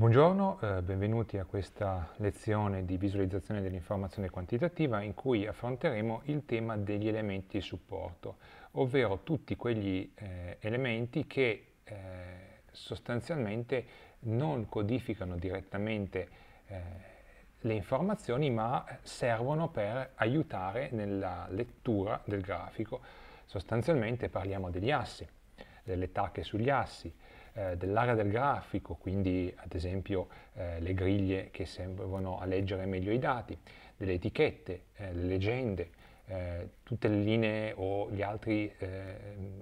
Buongiorno, eh, benvenuti a questa lezione di visualizzazione dell'informazione quantitativa in cui affronteremo il tema degli elementi di supporto, ovvero tutti quegli eh, elementi che eh, sostanzialmente non codificano direttamente eh, le informazioni ma servono per aiutare nella lettura del grafico. Sostanzialmente parliamo degli assi, delle tacche sugli assi, eh, dell'area del grafico, quindi ad esempio eh, le griglie che servono a leggere meglio i dati, delle etichette, eh, le leggende, eh, tutte le linee o gli altri eh,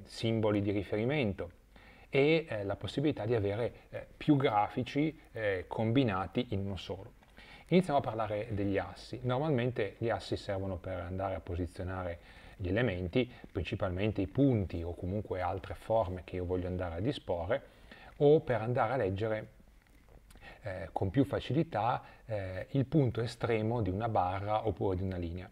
simboli di riferimento e eh, la possibilità di avere più grafici combinati in uno solo. Iniziamo a parlare degli assi. Normalmente gli assi servono per andare a posizionare gli elementi, principalmente i punti o comunque altre forme che io voglio andare a disporre o per andare a leggere eh, con più facilità eh, il punto estremo di una barra oppure di una linea.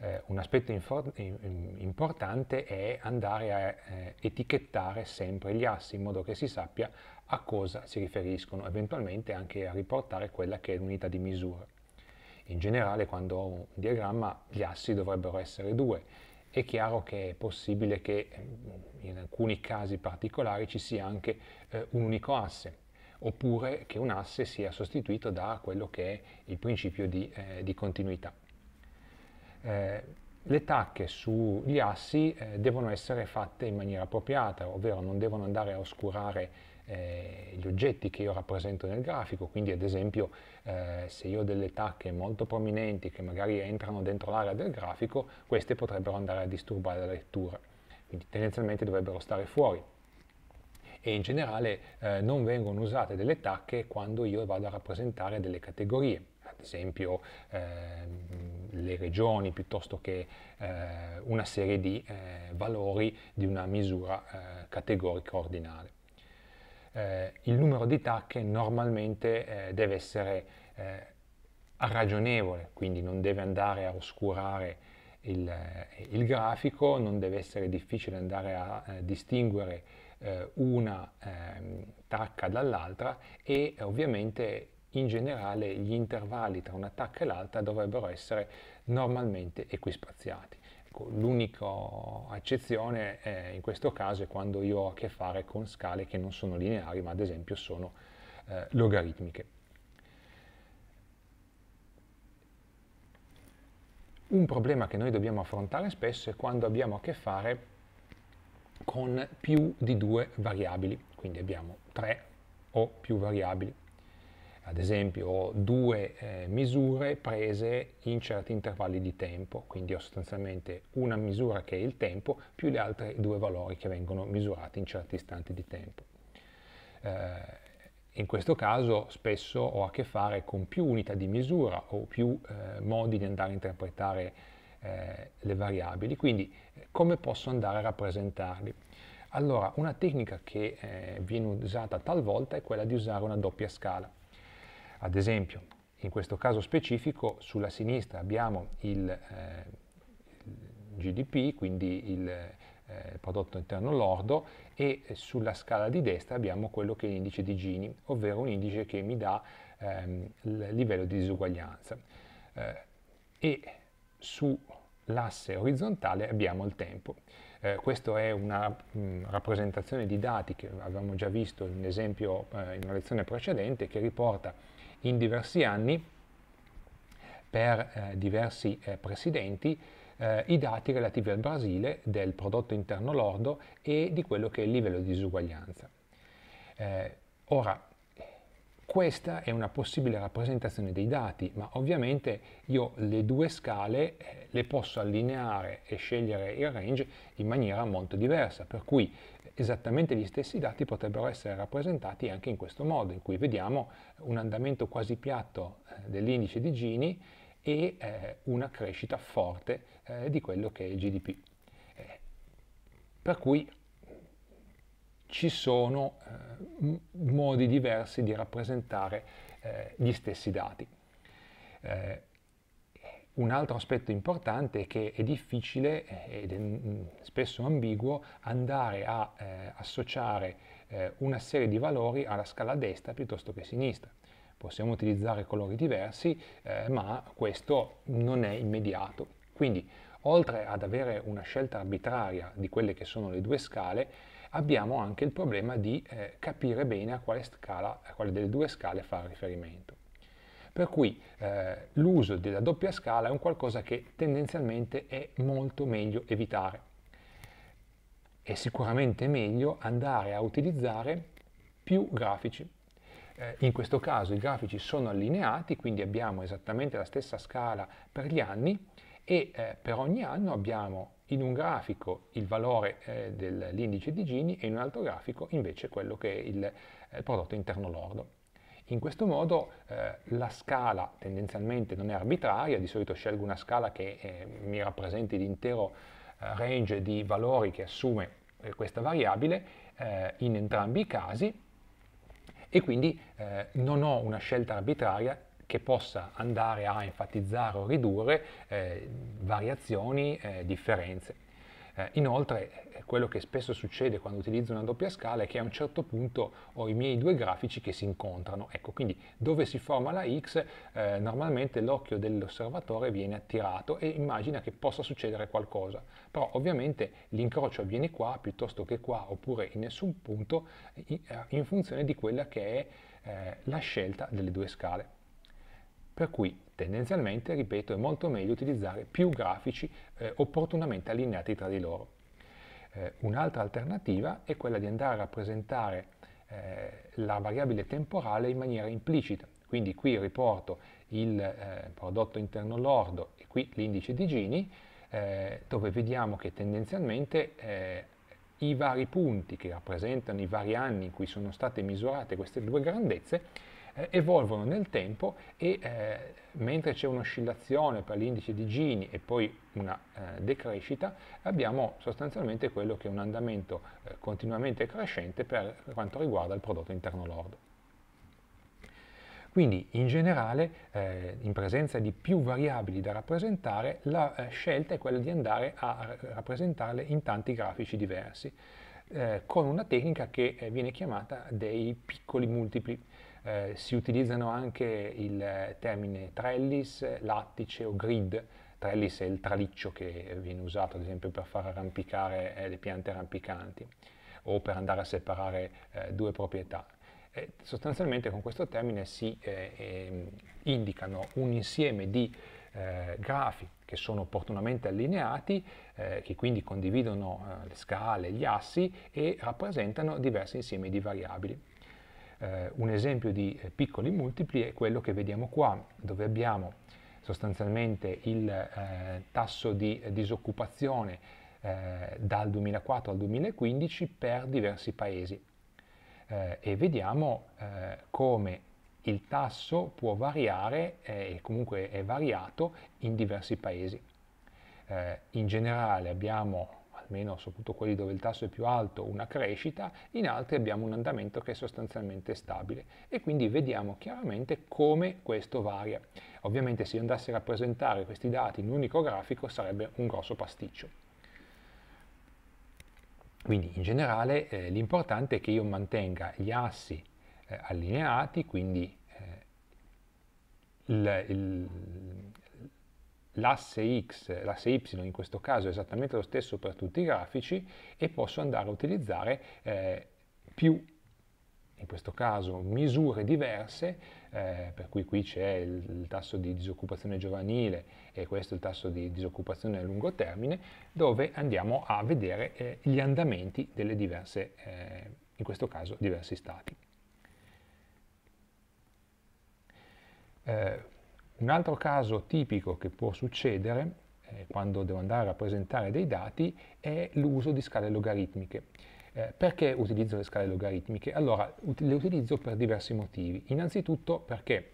Eh, un aspetto importante è andare a eh, etichettare sempre gli assi in modo che si sappia a cosa si riferiscono, eventualmente anche a riportare quella che è l'unità di misura. In generale quando ho un diagramma gli assi dovrebbero essere due, è chiaro che è possibile che mm, in alcuni casi particolari ci sia anche eh, un unico asse oppure che un asse sia sostituito da quello che è il principio di, eh, di continuità. Eh, le tacche sugli assi eh, devono essere fatte in maniera appropriata, ovvero non devono andare a oscurare eh, gli oggetti che io rappresento nel grafico, quindi ad esempio eh, se io ho delle tacche molto prominenti che magari entrano dentro l'area del grafico, queste potrebbero andare a disturbare la lettura, quindi tendenzialmente dovrebbero stare fuori e in generale eh, non vengono usate delle tacche quando io vado a rappresentare delle categorie, ad esempio eh, le regioni piuttosto che eh, una serie di eh, valori di una misura eh, categorica ordinale eh, il numero di tacche normalmente eh, deve essere eh, ragionevole, quindi non deve andare a oscurare il, eh, il grafico, non deve essere difficile andare a eh, distinguere una ehm, tacca dall'altra e ovviamente in generale gli intervalli tra una tacca e l'altra dovrebbero essere normalmente equispaziati. Ecco, l'unica eccezione è, in questo caso è quando io ho a che fare con scale che non sono lineari, ma ad esempio sono eh, logaritmiche. Un problema che noi dobbiamo affrontare spesso è quando abbiamo a che fare con più di due variabili, quindi abbiamo tre o più variabili ad esempio due eh, misure prese in certi intervalli di tempo, quindi ho sostanzialmente una misura che è il tempo più le altre due valori che vengono misurati in certi istanti di tempo. Eh, in questo caso spesso ho a che fare con più unità di misura o più eh, modi di andare a interpretare eh, le variabili, quindi eh, come posso andare a rappresentarli? Allora, una tecnica che eh, viene usata talvolta è quella di usare una doppia scala. Ad esempio, in questo caso specifico, sulla sinistra abbiamo il, eh, GDP, quindi eh, il prodotto interno lordo, e sulla scala di destra abbiamo quello che è l'indice di Gini, ovvero un indice che mi dà ehm, il livello di disuguaglianza. Eh, e sull'asse orizzontale abbiamo il tempo. Eh, questa è una mh, mm, rappresentazione di dati che avevamo già visto in esempio eh, in una lezione precedente che riporta in diversi anni per eh, diversi eh, presidenti eh, i dati relativi al Brasile, del prodotto interno lordo e di quello che è il livello di disuguaglianza. Eh, ora, questa è una possibile rappresentazione dei dati, ma ovviamente io le due scale eh, le posso allineare e scegliere il range in maniera molto diversa, per cui esattamente gli stessi dati potrebbero essere rappresentati anche in questo modo, in cui vediamo un andamento quasi piatto eh, dell'indice di Gini e eh, una crescita forte eh, di quello che è il GDP. per cui ci sono modi diversi di rappresentare gli stessi dati. Un altro aspetto importante è che è difficile eh, ed è mm, spesso ambiguo andare a eh, associare eh, una serie di valori alla scala destra piuttosto che sinistra. Possiamo utilizzare colori diversi, eh, ma questo non è immediato. Quindi, oltre ad avere una scelta arbitraria di quelle che sono le due scale, abbiamo anche il problema di eh, capire bene a quale, scala, a quale delle due scale fare riferimento. Per cui eh, l'uso della doppia scala è un qualcosa che tendenzialmente è molto meglio evitare. È sicuramente meglio andare a utilizzare più grafici. Eh, in questo caso i grafici sono allineati, quindi abbiamo esattamente la stessa scala per gli anni e eh, per ogni anno abbiamo in un grafico il valore eh, dell'indice di Gini e in un altro grafico invece quello che è il eh, prodotto interno lordo. In questo modo eh, la scala tendenzialmente non è arbitraria, di solito scelgo una scala che eh, mi rappresenti l'intero eh, range di valori che assume eh, questa variabile eh, in entrambi i casi e quindi eh, non ho una scelta arbitraria che possa andare a enfatizzare o ridurre variazioni, differenze. Eh, inoltre eh, quello che spesso succede quando utilizzo una doppia scala è che a un certo punto ho i miei due grafici che si incontrano. Ecco, quindi dove si forma la X eh, normalmente l'occhio dell'osservatore viene attirato e immagina che possa succedere qualcosa. Però ovviamente l'incrocio avviene qua piuttosto che qua oppure in nessun punto eh, eh, in, funzione di quella che è eh, la scelta delle due scale per cui tendenzialmente, ripeto, è molto meglio utilizzare più grafici eh, opportunamente allineati tra di loro. Eh, un'altra alternativa è quella di andare a rappresentare eh, la variabile temporale in maniera implicita, quindi qui riporto il eh, prodotto interno lordo e qui l'indice di Gini, eh, dove vediamo che tendenzialmente eh, i vari punti che rappresentano i vari anni in cui sono state misurate queste due grandezze eh, evolvono nel tempo e eh, mentre c'è un'oscillazione per l'indice di Gini e poi una eh, decrescita, abbiamo sostanzialmente quello che è un andamento eh, continuamente crescente per quanto riguarda il prodotto interno lordo. Quindi in generale, eh, in presenza di più variabili da rappresentare, la eh, scelta è quella di andare a eh, rappresentarle in tanti grafici diversi, eh, con una tecnica che eh, viene chiamata dei piccoli multipli. Eh, si utilizzano anche il termine trellis, lattice o grid. Trellis è il traliccio che viene usato ad esempio per far arrampicare eh, le piante arrampicanti o per andare a separare eh, due proprietà. E sostanzialmente con questo termine si eh, ehm, indicano un insieme di eh, grafi che sono opportunamente allineati, eh, che quindi condividono eh, le scale, gli assi e rappresentano diversi insiemi di variabili. Eh, un esempio di eh, piccoli multipli è quello che vediamo qua, dove abbiamo sostanzialmente il eh, tasso di disoccupazione eh, dal 2004 al 2015 per diversi paesi eh, e vediamo eh, come il tasso può variare e comunque è variato in diversi paesi. in generale abbiamo almeno soprattutto quelli dove il tasso è più alto, una crescita, in altri abbiamo un andamento che è sostanzialmente stabile e quindi vediamo chiaramente come questo varia. Ovviamente se io andassi a rappresentare questi dati in un unico grafico sarebbe un grosso pasticcio. Quindi in generale eh, l'importante è che io mantenga gli assi eh, allineati, quindi eh, il, il, l'asse X, l'asse Y in questo caso è esattamente lo stesso per tutti i grafici e posso andare a utilizzare eh, più, in questo caso, misure diverse, eh, per cui qui c'è il, il, tasso di disoccupazione giovanile e questo è il tasso di disoccupazione a lungo termine, dove andiamo a vedere eh, gli andamenti delle diverse, eh, in questo caso, diversi stati. Eh, un altro caso tipico che può succedere eh, quando devo andare a presentare dei dati è l'uso di scale logaritmiche. Eh, perché utilizzo le scale logaritmiche? Allora, ut le utilizzo per diversi motivi. Innanzitutto perché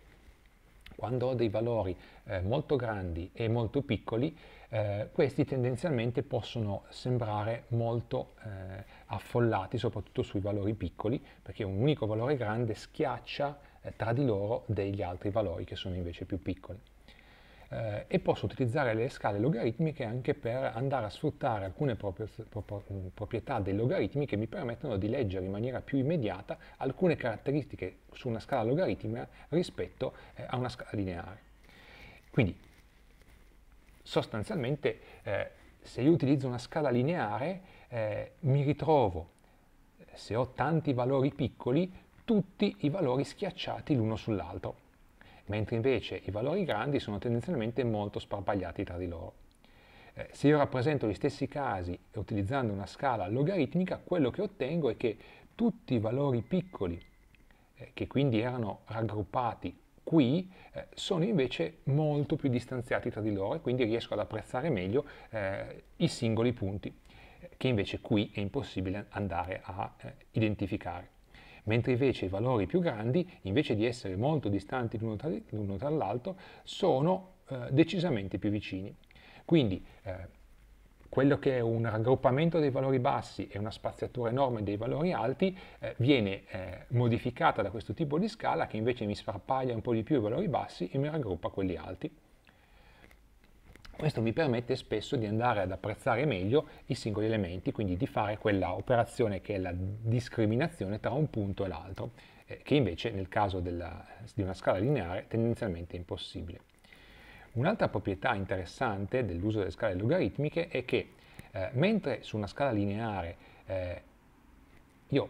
quando ho dei valori eh, molto grandi e molto piccoli, eh, questi tendenzialmente possono sembrare molto eh, affollati, soprattutto sui valori piccoli, perché un unico valore grande schiaccia eh, tra di loro degli altri valori che sono invece più piccoli. Eh, e posso utilizzare le scale logaritmiche anche per andare a sfruttare alcune mm, proprietà dei logaritmi che mi permettono di leggere in maniera più immediata alcune caratteristiche su una scala logaritmica rispetto eh, a una scala lineare. Quindi, sostanzialmente, eh, se io utilizzo una scala lineare, eh, mi ritrovo, se ho tanti valori piccoli, tutti i valori schiacciati l'uno sull'altro, mentre invece i valori grandi sono tendenzialmente molto sparpagliati tra di loro. Eh, se io rappresento gli stessi casi utilizzando una scala logaritmica, quello che ottengo è che tutti i valori piccoli, eh, che quindi erano raggruppati qui, eh, sono invece molto più distanziati tra di loro e quindi riesco ad apprezzare meglio eh, i singoli punti, eh, che invece qui è impossibile andare a eh, identificare mentre invece i valori più grandi, invece di essere molto distanti l'uno dall'altro, sono eh, decisamente più vicini. Quindi eh, quello che è un raggruppamento dei valori bassi e una spaziatura enorme dei valori alti eh, viene eh, modificata da questo tipo di scala che invece mi sparpaglia un po' di più i valori bassi e mi raggruppa quelli alti. Questo mi permette spesso di andare ad apprezzare meglio i singoli elementi, quindi di fare quella operazione che è la discriminazione tra un punto e l'altro, eh, che invece nel caso della, di una scala lineare tendenzialmente è impossibile. Un'altra proprietà interessante dell'uso delle scale logaritmiche è che eh, mentre su una scala lineare eh, io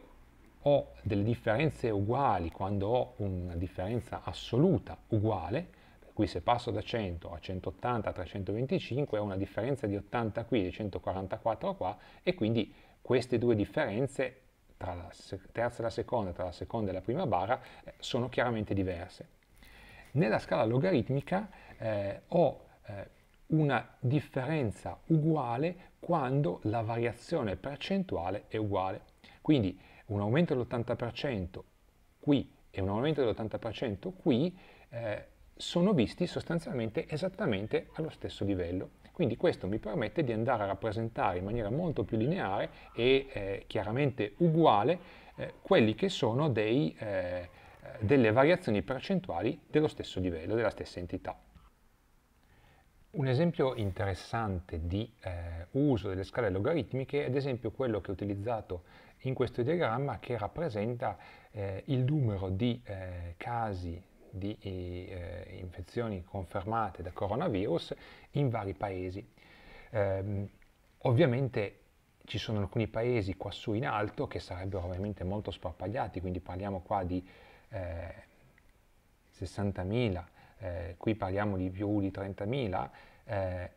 ho delle differenze uguali quando ho una differenza assoluta uguale, Qui se passo da 100 a 180 a 325 ho una differenza di 80 qui e 144 qua e quindi queste due differenze tra la terza e la seconda, tra la seconda e la prima barra eh, sono chiaramente diverse. Nella scala logaritmica eh, ho eh, una differenza uguale quando la variazione percentuale è uguale. Quindi un aumento dell'80% qui e un aumento dell'80% qui eh, sono visti sostanzialmente esattamente allo stesso livello. Quindi questo mi permette di andare a rappresentare in maniera molto più lineare e eh, chiaramente uguale eh, quelli che sono dei, eh, delle variazioni percentuali dello stesso livello, della stessa entità. Un esempio interessante di eh, uso delle scale logaritmiche è ad esempio quello che ho utilizzato in questo diagramma che rappresenta eh, il numero di eh, casi di eh, infezioni confermate da coronavirus in vari paesi. Eh, ovviamente ci sono alcuni paesi quassù in alto che sarebbero ovviamente molto sparpagliati, quindi parliamo qua di 60.000, eh, eh, qui parliamo di più di 30.000 eh,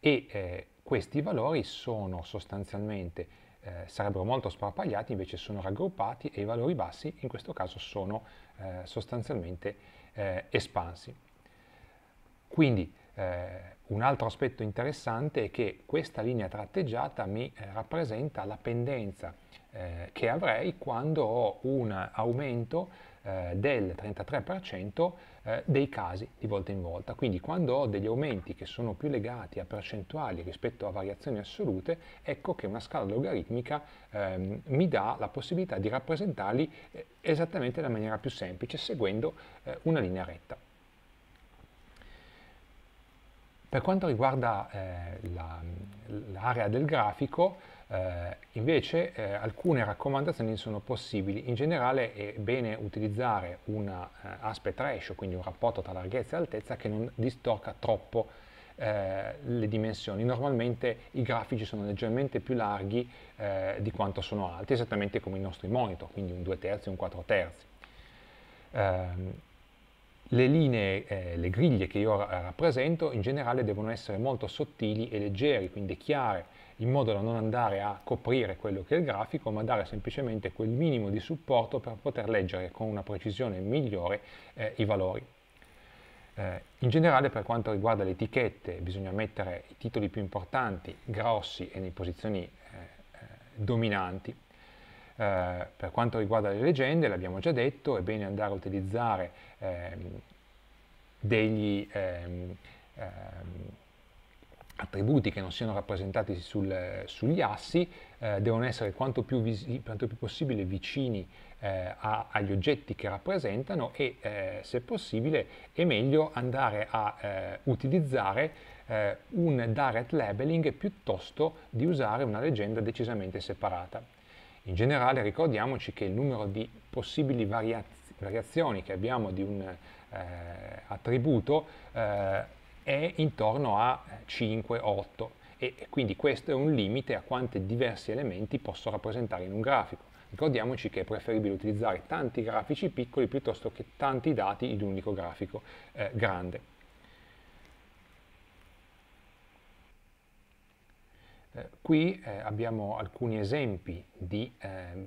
e questi valori sono sostanzialmente eh, sarebbero molto sparpagliati, invece sono raggruppati e i valori bassi in questo caso sono eh, sostanzialmente eh, espansi. Quindi eh, un altro aspetto interessante è che questa linea tratteggiata mi eh, rappresenta la pendenza eh, che avrei quando ho un aumento eh, del 33% eh, dei casi di volta in volta. Quindi quando ho degli aumenti che sono più legati a percentuali rispetto a variazioni assolute, ecco che una scala logaritmica ehm, mi dà la possibilità di rappresentarli eh, esattamente nella maniera più semplice, seguendo eh, una linea retta. Per quanto riguarda l'area la, del grafico, eh, invece eh, alcune raccomandazioni sono possibili, in generale è bene utilizzare un eh, aspect ratio, quindi un rapporto tra larghezza e altezza che non distorca troppo eh, le dimensioni. Normalmente i grafici sono leggermente più larghi eh, di quanto sono alti, esattamente come i nostri monitor, quindi un 2 terzi un 4 terzi. Ehm, le linee, eh, le griglie che io rappresento in generale devono essere molto sottili e leggeri, quindi chiare, in modo da non andare a coprire quello che è il grafico, ma dare semplicemente quel minimo di supporto per poter leggere con una precisione migliore eh, i valori. Eh, in generale per quanto riguarda le etichette bisogna mettere i titoli più importanti, grossi e in posizioni eh, eh dominanti. Eh, per quanto riguarda le leggende, l'abbiamo già detto, è bene andare a utilizzare ehm, degli... Ehm, ehm, attributi che non siano rappresentati sul, sugli assi eh, devono essere quanto più, quanto più possibile vicini eh, a, agli oggetti che rappresentano e eh, se possibile è meglio andare a eh, utilizzare eh, un direct labeling piuttosto di usare una leggenda decisamente separata. In generale ricordiamoci che il numero di possibili variaz variazioni che abbiamo di un eh, attributo è intorno a 5-8 e quindi questo è un limite a quanti diversi elementi posso rappresentare in un grafico. Ricordiamoci che è preferibile utilizzare tanti grafici piccoli piuttosto che tanti dati in un unico grafico eh, grande. Eh, qui eh, abbiamo alcuni esempi di ehm,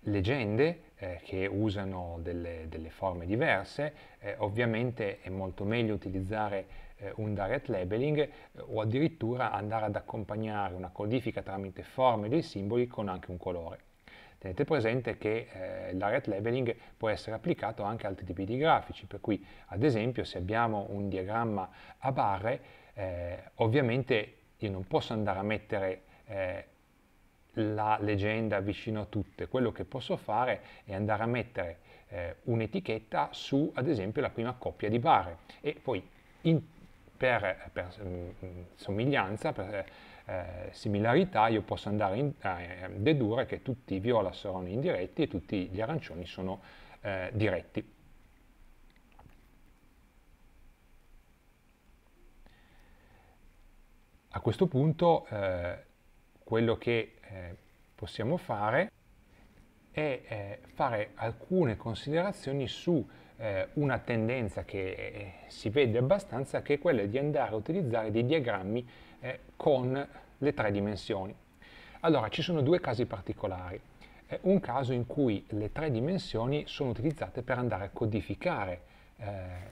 leggende eh, che usano delle, delle forme diverse, eh, ovviamente è molto meglio utilizzare eh, un direct labeling eh, o addirittura andare ad accompagnare una codifica tramite forme dei simboli con anche un colore. Tenete presente che eh, l'art labeling può essere applicato anche a altri tipi di grafici, per cui ad esempio se abbiamo un diagramma a barre, eh, ovviamente io non posso andare a mettere eh, la leggenda vicino a tutte, quello che posso fare è andare a mettere eh, un'etichetta su ad esempio la prima coppia di bar e poi in, per, per mm, somiglianza, per eh, similarità io posso andare in, eh, a dedurre che tutti i viola sono indiretti e tutti gli arancioni sono eh, diretti. A questo punto eh, quello che eh, possiamo fare è eh, fare alcune considerazioni su eh, una tendenza che eh, si vede abbastanza, che è quella di andare a utilizzare dei diagrammi eh, con le tre dimensioni. Allora, ci sono due casi particolari. un caso in cui le tre dimensioni sono utilizzate per andare a codificare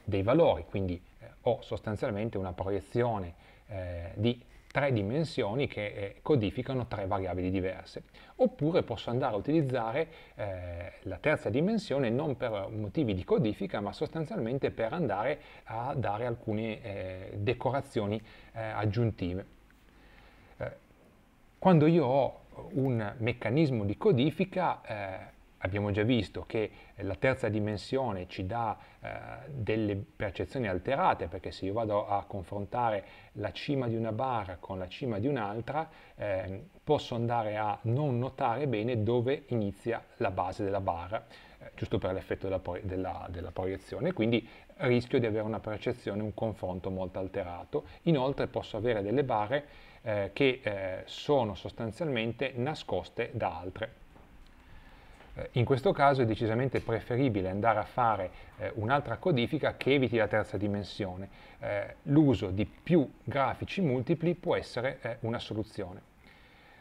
dei valori, quindi ho sostanzialmente una proiezione di tre dimensioni che eh, codificano tre variabili diverse. Oppure posso andare a utilizzare eh, la terza dimensione non per motivi di codifica, ma sostanzialmente per andare a dare alcune eh, decorazioni eh, aggiuntive. Eh, quando io ho un meccanismo di codifica, eh, abbiamo già visto che eh, la terza dimensione ci dà eh, delle percezioni alterate, perché se io vado a confrontare la cima di una barra con la cima di un'altra, eh, posso andare a non notare bene dove inizia la base della barra, eh, giusto per l'effetto della, della, della proiezione, quindi rischio di avere una percezione, un confronto molto alterato. Inoltre posso avere delle barre eh, che eh, sono sostanzialmente nascoste da altre. Eh, in questo caso è decisamente preferibile andare a fare eh, un'altra codifica che eviti la terza dimensione. Eh, L'uso di più grafici multipli può essere eh, una soluzione.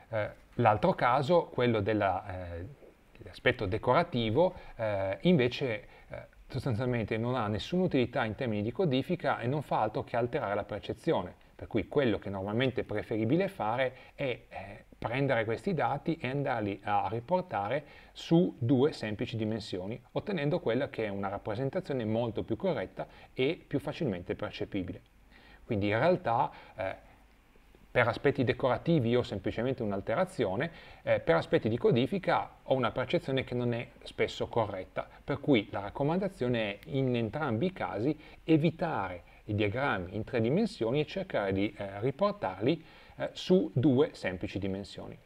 Eh, l'altro caso, quello eh, dell'aspetto decorativo, invece sostanzialmente non ha nessuna utilità in termini di codifica e non fa altro che alterare la percezione. Per cui quello che normalmente è preferibile fare è prendere questi dati e andarli a riportare su due semplici dimensioni, ottenendo quella che è una rappresentazione molto più corretta e più facilmente percepibile. Quindi in realtà eh, per aspetti decorativi ho semplicemente un'alterazione, eh, per aspetti di codifica ho una percezione che non è spesso corretta, per cui la raccomandazione è in entrambi i casi evitare i diagrammi in tre dimensioni e cercare di eh, riportarli eh, su due semplici dimensioni.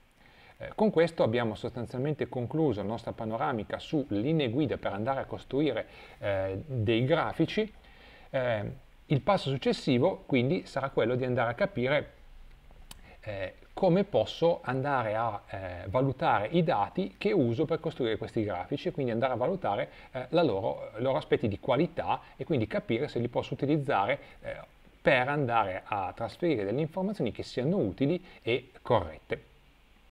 Eh, con questo abbiamo sostanzialmente concluso la nostra panoramica su linee guida per andare a costruire eh, dei grafici. Eh, il passo successivo quindi sarà quello di andare a capire eh, come posso andare a eh, valutare i dati che uso per costruire questi grafici e quindi andare a valutare i loro, loro, aspetti di qualità e quindi capire se li posso utilizzare per andare a trasferire delle informazioni che siano utili e corrette.